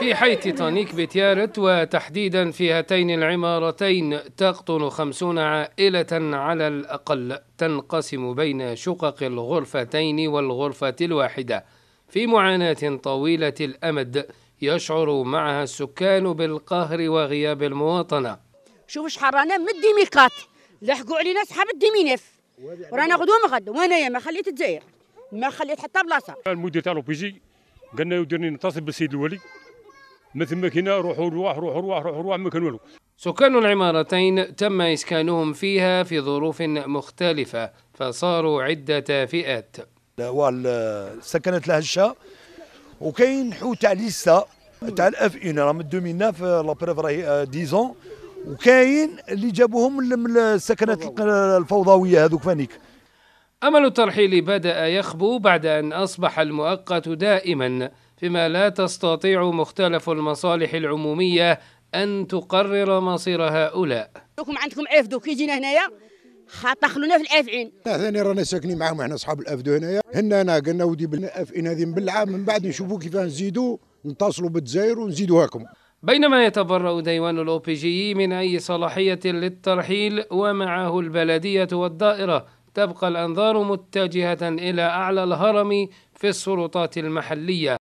في حي تيتانيك بتيارت وتحديدا في هاتين العمارتين تقطن خمسون عائلة على الأقل تنقسم بين شقق الغرفتين والغرفة الواحدة في معاناة طويلة الأمد يشعر معها السكان بالقهر وغياب المواطنة شوف شحال رانا من الديميكات لحقوا علينا أصحاب الديمينف ورانا غدوة مغد وانا وأنايا ما خليت الجزائر ما خليت حتى بلاصة المدير تاع لوبيجي قالنا يديرني نتصل بالسيد الولي ما ثم كنا روحوا رواح روحوا رواح روحوا رواح ما كان والو سكان العمارتين تم إسكانهم فيها في ظروف مختلفة فصاروا عدة فئات سكنت الهشة وكاين حوت تاع ليستا تاع الاف اون راه من 2009 لابريف راهي 10 آه، وكاين اللي جابوهم من السكنات الفوضويه هذوك فانيك امل الترحيل بدا يخبو بعد ان اصبح المؤقت دائما فيما لا تستطيع مختلف المصالح العمومية أن تقرر مصير هؤلاء لكم عندكم عفدو كي جينا هنايا خطخلونا في الافعين ثاني رانا ساكنين معاهم احنا اصحاب الافدو هنايا هنا انا قلنا ودي بالافعين هذه بالعام من بعد نشوفوا كيف نزيدوا نتصلوا بالجزائر ونزيدوهاكم بينما يتبرأ ديوان الاو بي جي e من أي صلاحية للترحيل ومعه البلدية والدائرة تبقى الأنظار متجهة إلى أعلى الهرم في السلطات المحلية